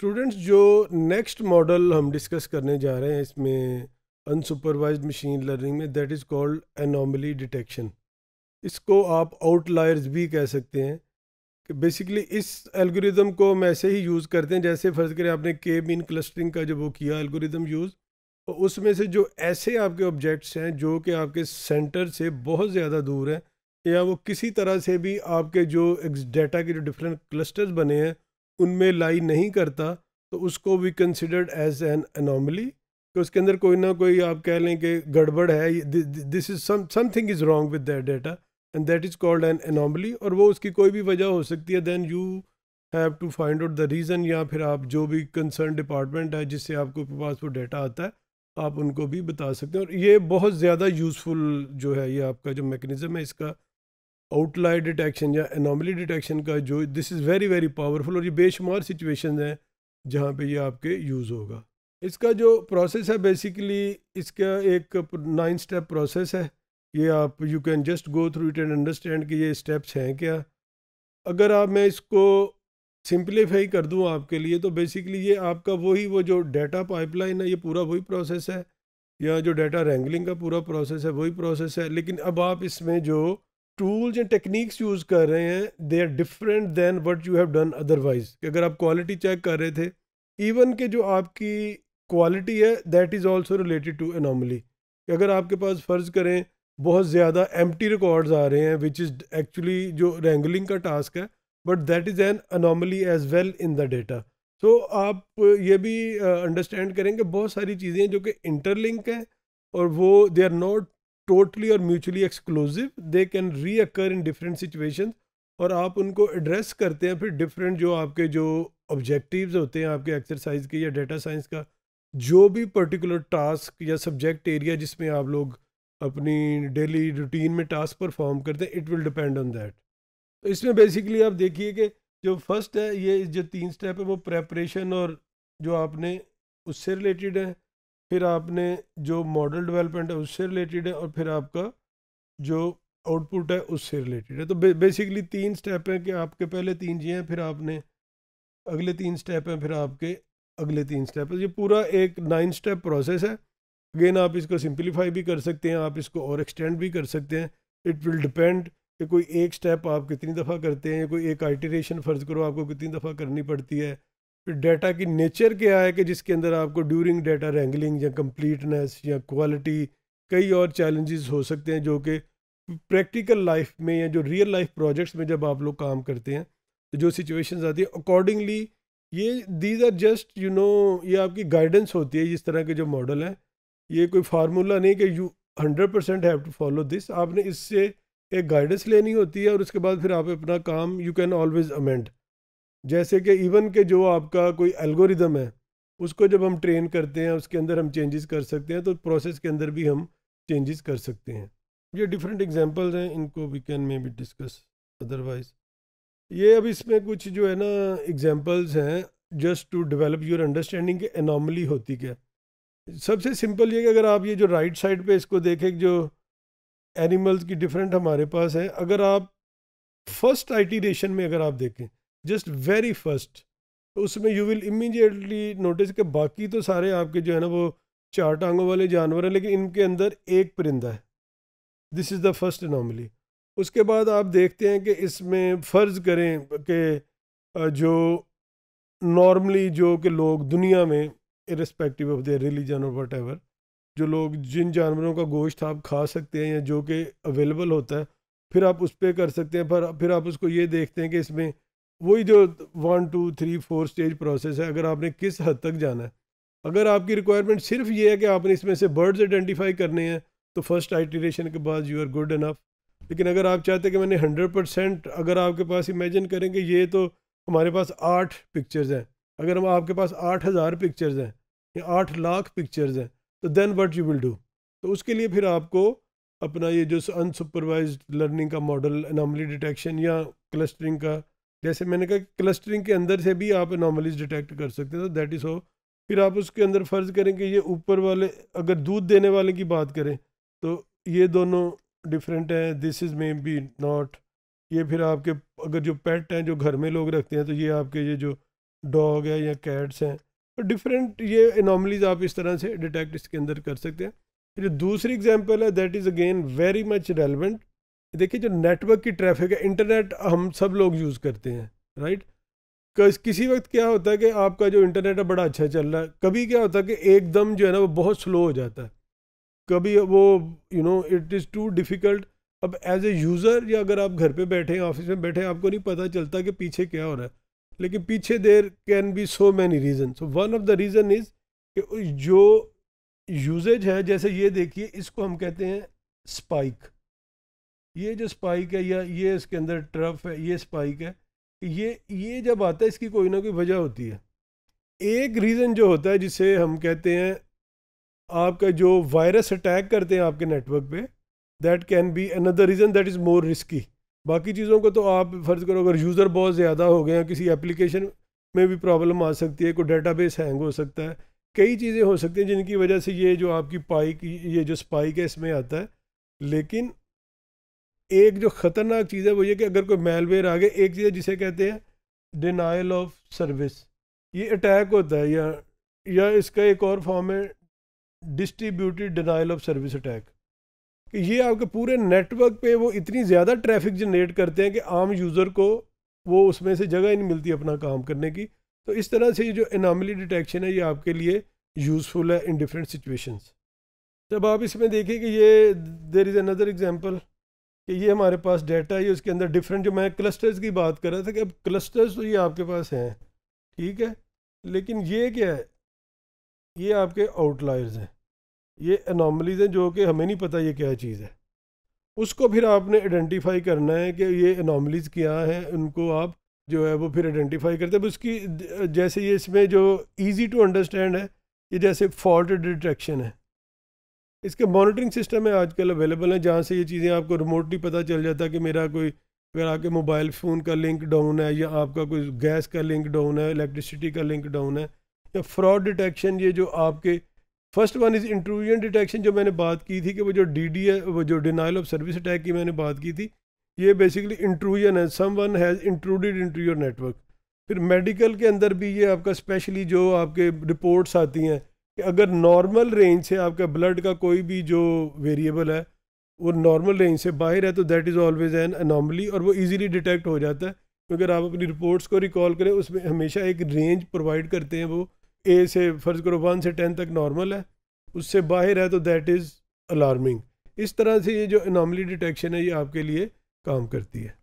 students जो next model हम discuss करने जा रहे हैं इसमें अनसुपरवाइज मशीन लर्निंग में that is called anomaly detection इसको आप आउटलायर्स भी कह सकते हैं कि बेसिकली इस एल्गोरिदम को हम ऐसे ही यूज़ करते हैं जैसे फ़र्ज़ करें आपने के मीन क्लस्टरिंग का जब वो किया एल्गोरिदम यूज़ तो उसमें से जो ऐसे आपके ऑब्जेक्ट्स हैं जो कि आपके सेंटर से बहुत ज़्यादा दूर हैं या वो किसी तरह से भी आपके जो डेटा के जो डिफरेंट क्लस्टर्स बने हैं उनमें लाई नहीं करता तो उसको भी कंसिडर्ड एज एन अनोमली तो उसके अंदर कोई ना कोई आप कह लें कि गड़बड़ है this is something is wrong with that data and that is called an anomaly और वो उसकी कोई भी वजह हो सकती है than you have to find out the reason या फिर आप जो भी कंसर्न डिपार्टमेंट है जिससे आपको पास वो डेटा आता है आप उनको भी बता सकते हैं और ये बहुत ज़्यादा यूज़फुल जो है ये आपका जो मेकनिज़म है इसका आउटलायर डिटेक्शन या अनोमली डिटेक्शन का जो this is very very powerful और ये बेशुमार सिचुएशन हैं जहाँ पे ये आपके यूज़ होगा इसका जो प्रोसेस है बेसिकली इसका एक नाइन स्टेप प्रोसेस है ये आप you can just go through it and understand कि ये स्टेप्स हैं क्या अगर आप मैं इसको सिंप्लीफाई कर दूँ आपके लिए तो बेसिकली ये आपका वही वो जो डाटा पाइपलाइन है ये पूरा वही प्रोसेस है या जो डाटा रेंगलिंग का पूरा प्रोसेस है वही प्रोसेस है लेकिन अब आप इसमें जो टूल्स एंड टेक्निक्स यूज़ कर रहे हैं they are different than what you have done otherwise कि अगर आप क्वालिटी चेक कर रहे थे इवन के जो आपकी क्वालिटी है that is also related to anomaly अगर आपके पास फ़र्ज़ करें बहुत ज़्यादा एम रिकॉर्ड्स आ रहे हैं विच इज़ एक्चुअली जो रेंगलिंग का टास्क है but that is an anomaly as well in the data so आप ये भी अंडरस्टैंड uh, करेंगे बहुत सारी चीज़ें हैं जो कि इंटरलिंक हैं और वो दे आर नॉट और म्यूचुअली mutually दे कैन री reoccur इन डिफरेंट सिचुएशन और आप उनको एड्रेस करते हैं फिर डिफरेंट जो आपके जो ऑब्जेक्टिव्स होते हैं आपके एक्सरसाइज के या डेटा साइंस का जो भी पर्टिकुलर टास्क या सब्जेक्ट एरिया जिसमें आप लोग अपनी डेली रूटीन में टास्क परफॉर्म करते हैं it will depend on that तो इसमें बेसिकली आप देखिए कि जो फर्स्ट है ये जो तीन स्टेप है वो प्रेपरेशन और जो आपने उससे रिलेटेड है फिर आपने जो मॉडल डेवलपमेंट है उससे रिलेटेड है और फिर आपका जो आउटपुट है उससे रिलेटेड है तो बे, बेसिकली तीन स्टेप हैं कि आपके पहले तीन जी हैं फिर आपने अगले तीन स्टेप हैं फिर आपके अगले तीन स्टेप ये पूरा एक नाइन स्टेप प्रोसेस है अगेन आप इसको सिंपलीफाई भी कर सकते हैं आप इसको और एक्सटेंड भी कर सकते हैं इट विल डिपेंड कि कोई एक स्टेप आप कितनी दफ़ा करते हैं कोई एक आइटरेशन फ़र्ज़ करो आपको कितनी दफ़ा करनी पड़ती है फिर डेटा की नेचर क्या है कि जिसके अंदर आपको ड्यूरिंग डेटा रेंगलिंग या कम्प्लीटनेस या क्वालिटी कई और चैलेंजेस हो सकते हैं जो कि प्रैक्टिकल लाइफ में या जो रियल लाइफ प्रोजेक्ट्स में जब आप लोग काम करते हैं तो जो सिचुएशंस आती है अकॉर्डिंगली ये these are just you know ये आपकी गाइडेंस होती है इस तरह के जो मॉडल हैं ये कोई फार्मूला नहीं कि you hundred percent have to follow this आपने इससे एक गाइडेंस लेनी होती है और उसके बाद फिर आप अपना काम यू कैन ऑलवेज अमेंड जैसे कि इवन के जो आपका कोई एल्गोरिदम है उसको जब हम ट्रेन करते हैं उसके अंदर हम चेंजेस कर सकते हैं तो प्रोसेस के अंदर भी हम चेंजेस कर सकते हैं ये डिफरेंट एग्जांपल्स हैं इनको we can maybe discuss otherwise ये अब इसमें कुछ जो है ना एग्जांपल्स हैं just to develop your understanding की एनॉमली होती क्या सबसे सिंपल ये कि अगर आप ये जो राइट right साइड पे इसको देखें जो एनिमल्स की डिफरेंट हमारे पास है अगर आप फर्स्ट आइटीरेशन में अगर आप देखें जस्ट वेरी फर्स्ट तो उसमें यू विल इमीडिएटली नोटिस कि बाकी तो सारे आपके जो है ना वो चार टांगों वाले जानवर हैं लेकिन इनके अंदर एक परिंदा है this is the first normally उसके बाद आप देखते हैं कि इसमें फ़र्ज़ करें कि जो नॉर्मली जो कि लोग दुनिया में इरेस्पेक्टिव ऑफ देयर रिलीजन और वट एवर जो लोग जिन जानवरों का गोश्त आप खा सकते हैं या जो कि अवेलेबल होता है फिर आप उस पर कर सकते हैं पर फिर आप उसको ये देखते हैं कि इसमें वही जो one two three four stage process है अगर आपने किस हद तक जाना है अगर आपकी रिक्वायरमेंट सिर्फ ये है कि आपने इसमें से बर्ड्स आइडेंटिफाई करने हैं तो फर्स्ट आइटरेशन के बाद यू आर गुड इनफ लेकिन अगर आप चाहते हैं कि मैंने हंड्रेड परसेंट अगर आपके पास इमेजिन करें कि ये तो हमारे पास आठ पिक्चर्स हैं अगर हम आपके पास आठ हज़ार पिक्चर्स हैं या आठ लाख पिक्चर्स हैं तो then what you will do तो उसके लिए फिर आपको अपना ये जो अनसुपरवाइज लर्निंग का मॉडल एनामली डिटेक्शन या क्लस्टरिंग का जैसे मैंने कहा क्लस्टरिंग के अंदर से भी आप नॉर्मलीज डिटेक्ट कर सकते हैं तो दैट इज़ हो फिर आप उसके अंदर फ़र्ज़ करें कि ये ऊपर वाले अगर दूध देने वाले की बात करें तो ये दोनों डिफरेंट हैं this is maybe not ये फिर आपके अगर जो पेट हैं जो घर में लोग रखते हैं तो ये आपके ये जो डॉग है या कैट्स हैं और तो डिफरेंट ये इनॉमलीज आप इस तरह से डिटेक्ट इसके अंदर कर सकते हैं जो दूसरी एग्जांपल है that is again very much relevant देखिए जो नेटवर्क की ट्रैफिक है इंटरनेट हम सब लोग यूज़ करते हैं राइट किसी वक्त क्या होता है कि आपका जो इंटरनेट है बड़ा अच्छा चल रहा है कभी क्या होता है कि एकदम जो है ना वो बहुत स्लो हो जाता है कभी वो you know it is too difficult अब एज ए यूज़र या अगर आप घर पे बैठे हैं ऑफिस में बैठे हैं आपको नहीं पता चलता कि पीछे क्या हो रहा है लेकिन पीछे there can be so many reason so one of the reason is कि जो यूजेज है जैसे ये देखिए इसको हम कहते हैं स्पाइक ये जो स्पाइक है या ये इसके अंदर ट्रफ है ये स्पाइक है ये ये जब आता है इसकी कोई ना कोई वजह होती है एक रीज़न जो होता है जिसे हम कहते हैं आपका जो वायरस अटैक करते हैं आपके नेटवर्क पे that can be another reason that is more risky बाकी चीज़ों को तो आप फ़र्ज़ करो अगर यूज़र बहुत ज़्यादा हो गए हैं किसी एप्लीकेशन में भी प्रॉब्लम आ सकती है कोई डाटा बेस हैंग हो सकता है कई चीज़ें हो सकती हैं जिनकी वजह से ये जो आपकी पाइक ये जो स्पाइक है इसमें आता है लेकिन एक जो ख़तरनाक चीज़ है वो ये कि अगर कोई मेलवेयर आ गया एक चीज़ है जिसे कहते हैं डिनाइल ऑफ सर्विस ये अटैक होता है या या इसका एक और फॉर्म है distributed denial of service attack कि ये आपके पूरे नेटवर्क पे वो इतनी ज़्यादा ट्रैफिक जनरेट करते हैं कि आम यूज़र को वो उसमें से जगह ही नहीं मिलती अपना काम करने की तो इस तरह से ये जो इनामली डिटेक्शन है ये आपके लिए यूज़फुल है इन डिफरेंट सिचुएशंस जब आप इसमें देखिए कि ये देर इज़ अनदर एग्जांपल कि ये हमारे पास डेटा है उसके अंदर डिफरेंट जो मैं क्लस्टर्स की बात कर रहा था कि अब क्लस्टर्स तो ये आपके पास हैं ठीक है लेकिन ये क्या है ये आपके आउटलायर्स हैं ये अनोमलीज़ हैं जो कि हमें नहीं पता ये क्या चीज़ है उसको फिर आपने आइडेंटिफाई करना है कि ये अनोमलीज़ क्या हैं उनको आप जो है वो फिर आइडेंटिफाई करते हैं उसकी जैसे ये इसमें जो ईजी टू अंडरस्टैंड है ये जैसे फॉल्ट डिटेक्शन है इसके मॉनिटरिंग सिस्टम है आजकल अवेलेबल है जहाँ से ये चीज़ें आपको रिमोटली पता चल जाता है कि मेरा कोई अगर आपके मोबाइल फ़ोन का लिंक डाउन है या आपका कोई गैस का लिंक डाउन है इलेक्ट्रिसिटी का लिंक डाउन है या फ्रॉड डिटेक्शन ये जो आपके first one is intrusion detection जो मैंने बात की थी कि वो जो डी डी है वो जो डिनाइल ऑफ सर्विस अटैक की मैंने बात की थी ये बेसिकली इंट्रूजन है someone has intruded to your network फिर मेडिकल के अंदर भी ये आपका स्पेशली जो आपके रिपोर्ट्स आती हैं कि अगर नॉर्मल रेंज से आपका ब्लड का कोई भी जो वेरिएबल है वो नॉर्मल रेंज से बाहर है तो that is always an anomaly और वो इजीली डिटेक्ट हो जाता है क्योंकि तो आप अपनी रिपोर्ट्स को रिकॉल करें उसमें हमेशा एक रेंज प्रोवाइड करते हैं वो ए से फ़र्ज़ करो वन से टेन तक नॉर्मल है उससे बाहर है तो दैट इज़ अलार्मिंग इस तरह से ये जो अनॉमली डिटेक्शन है ये आपके लिए काम करती है